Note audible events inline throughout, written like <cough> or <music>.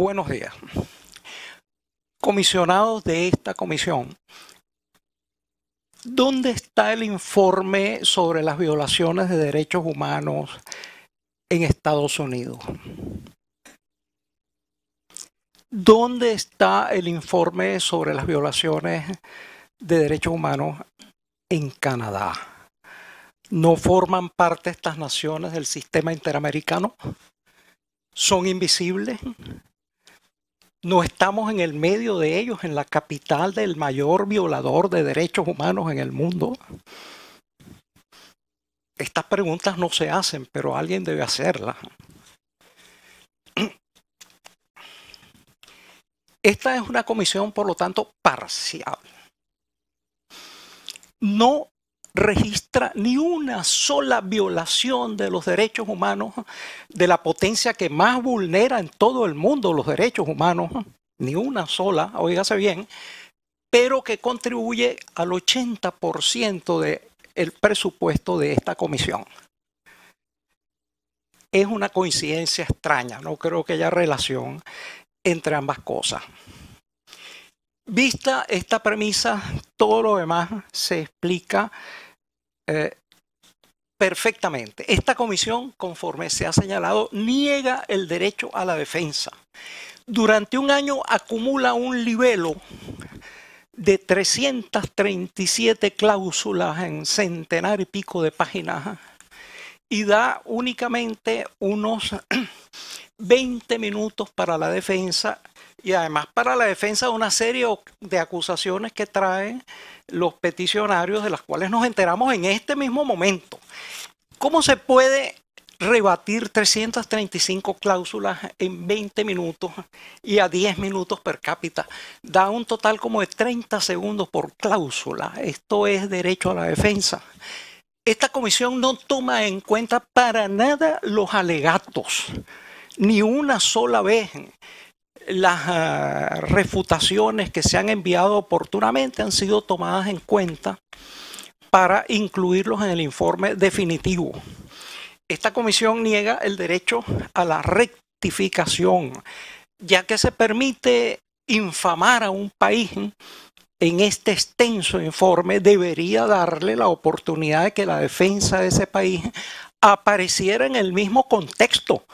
buenos días. Comisionados de esta comisión, ¿dónde está el informe sobre las violaciones de derechos humanos en Estados Unidos? ¿Dónde está el informe sobre las violaciones de derechos humanos en Canadá? ¿No forman parte estas naciones del sistema interamericano? ¿Son invisibles? No estamos en el medio de ellos, en la capital del mayor violador de derechos humanos en el mundo. Estas preguntas no se hacen, pero alguien debe hacerlas. Esta es una comisión, por lo tanto, parcial. No registra ni una sola violación de los derechos humanos de la potencia que más vulnera en todo el mundo los derechos humanos, ni una sola, oígase bien, pero que contribuye al 80% del presupuesto de esta comisión. Es una coincidencia extraña, no creo que haya relación entre ambas cosas. Vista esta premisa, todo lo demás se explica eh, perfectamente. Esta comisión, conforme se ha señalado, niega el derecho a la defensa. Durante un año acumula un libelo de 337 cláusulas en centenar y pico de páginas y da únicamente unos 20 <clears throat> minutos para la defensa y además para la defensa de una serie de acusaciones que traen los peticionarios de las cuales nos enteramos en este mismo momento. ¿Cómo se puede rebatir 335 cláusulas en 20 minutos y a 10 minutos per cápita? Da un total como de 30 segundos por cláusula. Esto es derecho a la defensa. Esta comisión no toma en cuenta para nada los alegatos, ni una sola vez las ah, refutaciones que se han enviado oportunamente han sido tomadas en cuenta para incluirlos en el informe definitivo. Esta comisión niega el derecho a la rectificación, ya que se permite infamar a un país en este extenso informe debería darle la oportunidad de que la defensa de ese país apareciera en el mismo contexto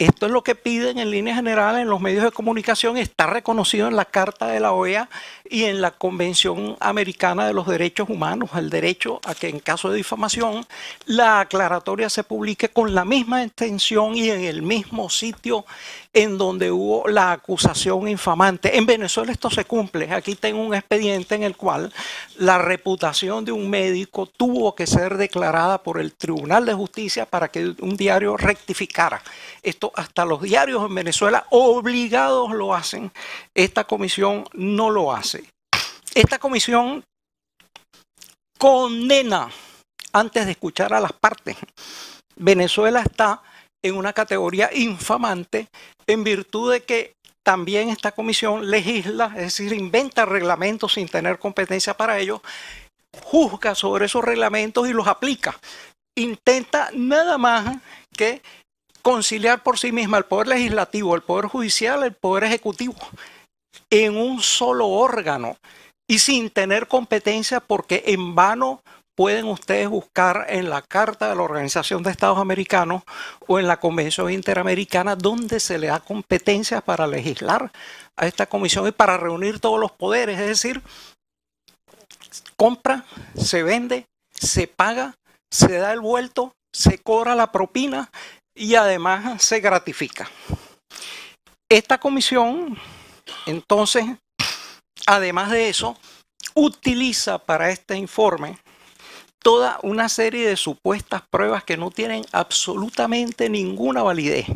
esto es lo que piden en línea general en los medios de comunicación, está reconocido en la Carta de la OEA y en la Convención Americana de los Derechos Humanos, el derecho a que en caso de difamación la aclaratoria se publique con la misma extensión y en el mismo sitio en donde hubo la acusación infamante. En Venezuela esto se cumple. Aquí tengo un expediente en el cual la reputación de un médico tuvo que ser declarada por el Tribunal de Justicia para que un diario rectificara. Esto hasta los diarios en Venezuela obligados lo hacen. Esta comisión no lo hace. Esta comisión condena antes de escuchar a las partes. Venezuela está en una categoría infamante en virtud de que también esta comisión legisla, es decir, inventa reglamentos sin tener competencia para ello, juzga sobre esos reglamentos y los aplica. Intenta nada más que conciliar por sí misma el poder legislativo, el poder judicial, el poder ejecutivo, en un solo órgano y sin tener competencia porque en vano pueden ustedes buscar en la Carta de la Organización de Estados Americanos o en la Convención Interamericana donde se le da competencia para legislar a esta comisión y para reunir todos los poderes. Es decir, compra, se vende, se paga, se da el vuelto, se cobra la propina y además se gratifica. Esta comisión, entonces, además de eso, utiliza para este informe toda una serie de supuestas pruebas que no tienen absolutamente ninguna validez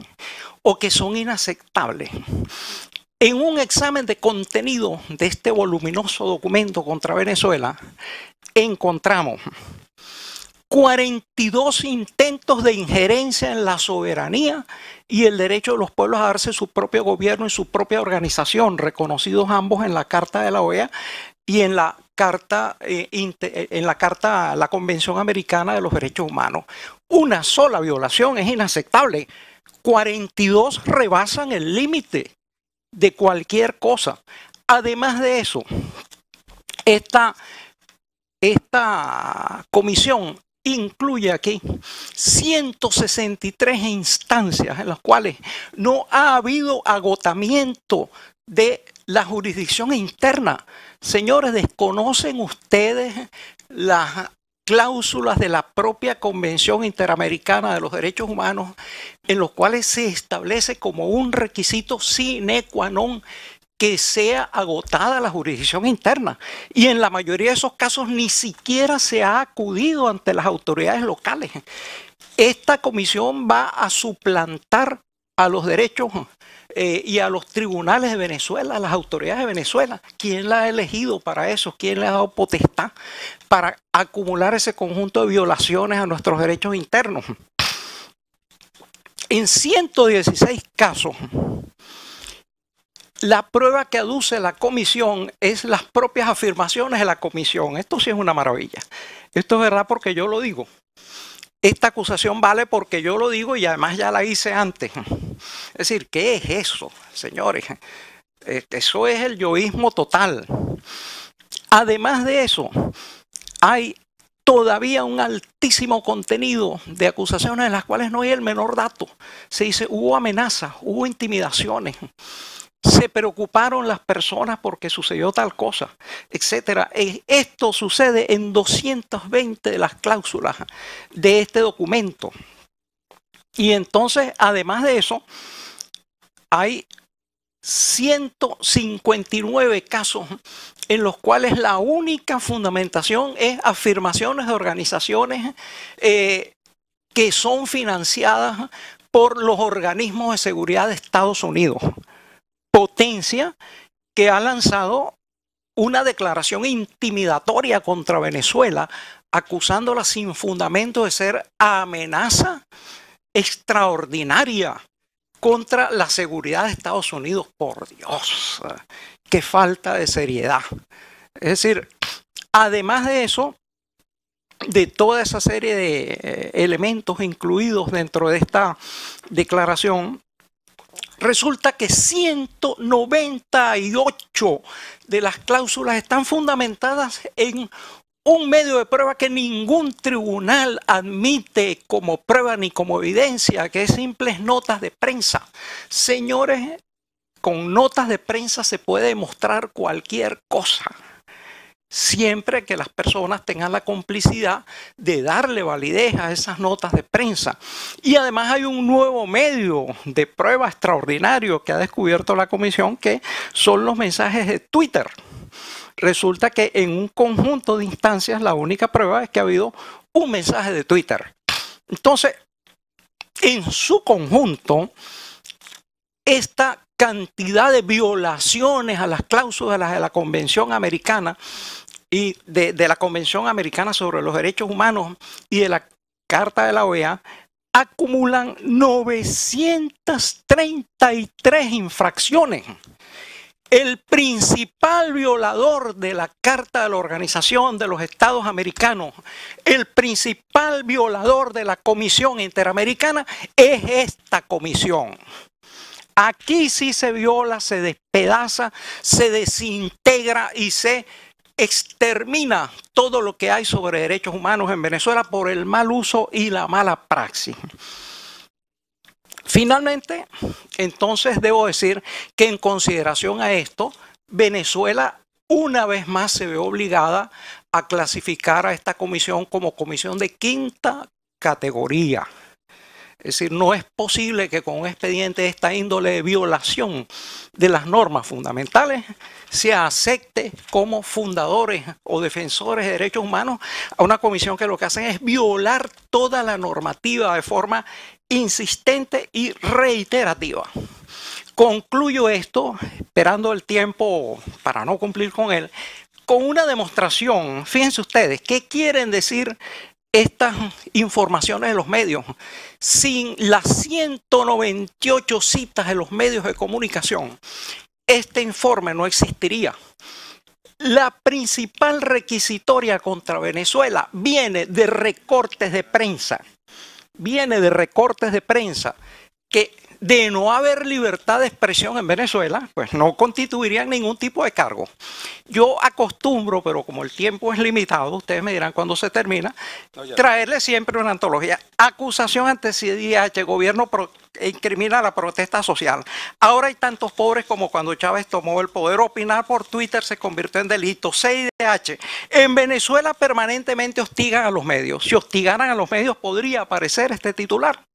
o que son inaceptables. En un examen de contenido de este voluminoso documento contra Venezuela, encontramos 42 intentos de injerencia en la soberanía y el derecho de los pueblos a darse su propio gobierno y su propia organización, reconocidos ambos en la Carta de la OEA y en la Carta, eh, eh, en la Carta, la Convención Americana de los Derechos Humanos. Una sola violación es inaceptable. 42 rebasan el límite de cualquier cosa. Además de eso, esta comisión incluye aquí 163 instancias en las cuales no ha habido agotamiento de la jurisdicción interna. Señores, desconocen ustedes las cláusulas de la propia Convención Interamericana de los Derechos Humanos, en los cuales se establece como un requisito sine qua non que sea agotada la jurisdicción interna. Y en la mayoría de esos casos ni siquiera se ha acudido ante las autoridades locales. Esta comisión va a suplantar a los derechos eh, y a los tribunales de Venezuela, a las autoridades de Venezuela. ¿Quién la ha elegido para eso? ¿Quién le ha dado potestad para acumular ese conjunto de violaciones a nuestros derechos internos? En 116 casos la prueba que aduce la comisión es las propias afirmaciones de la comisión. Esto sí es una maravilla. Esto es verdad porque yo lo digo. Esta acusación vale porque yo lo digo y además ya la hice antes. Es decir, ¿qué es eso, señores? Este, eso es el yoísmo total. Además de eso, hay todavía un altísimo contenido de acusaciones en las cuales no hay el menor dato. Se dice, hubo amenazas, hubo intimidaciones se preocuparon las personas porque sucedió tal cosa, etcétera. Eh, esto sucede en 220 de las cláusulas de este documento. Y entonces, además de eso, hay 159 casos en los cuales la única fundamentación es afirmaciones de organizaciones eh, que son financiadas por los organismos de seguridad de Estados Unidos potencia que ha lanzado una declaración intimidatoria contra Venezuela, acusándola sin fundamento de ser amenaza extraordinaria contra la seguridad de Estados Unidos. Por Dios, qué falta de seriedad. Es decir, además de eso, de toda esa serie de eh, elementos incluidos dentro de esta declaración, Resulta que 198 de las cláusulas están fundamentadas en un medio de prueba que ningún tribunal admite como prueba ni como evidencia, que es simples notas de prensa. Señores, con notas de prensa se puede demostrar cualquier cosa siempre que las personas tengan la complicidad de darle validez a esas notas de prensa. Y además hay un nuevo medio de prueba extraordinario que ha descubierto la comisión, que son los mensajes de Twitter. Resulta que en un conjunto de instancias la única prueba es que ha habido un mensaje de Twitter. Entonces, en su conjunto, esta cantidad de violaciones a las cláusulas de la Convención Americana y de, de la Convención Americana sobre los Derechos Humanos y de la Carta de la OEA acumulan 933 infracciones. El principal violador de la Carta de la Organización de los Estados Americanos, el principal violador de la Comisión Interamericana es esta comisión. Aquí sí se viola, se despedaza, se desintegra y se extermina todo lo que hay sobre derechos humanos en Venezuela por el mal uso y la mala praxis. Finalmente, entonces debo decir que en consideración a esto, Venezuela una vez más se ve obligada a clasificar a esta comisión como comisión de quinta categoría. Es decir, no es posible que con un expediente de esta índole de violación de las normas fundamentales se acepte como fundadores o defensores de derechos humanos a una comisión que lo que hacen es violar toda la normativa de forma insistente y reiterativa. Concluyo esto, esperando el tiempo para no cumplir con él, con una demostración, fíjense ustedes, ¿qué quieren decir estas informaciones de los medios, sin las 198 citas de los medios de comunicación, este informe no existiría. La principal requisitoria contra Venezuela viene de recortes de prensa, viene de recortes de prensa que de no haber libertad de expresión en Venezuela, pues no constituirían ningún tipo de cargo. Yo acostumbro, pero como el tiempo es limitado, ustedes me dirán cuando se termina, traerle siempre una antología. Acusación ante CIDH, gobierno incrimina eh, la protesta social. Ahora hay tantos pobres como cuando Chávez tomó el poder. Opinar por Twitter se convirtió en delito. CIDH. En Venezuela permanentemente hostigan a los medios. Si hostigaran a los medios podría aparecer este titular.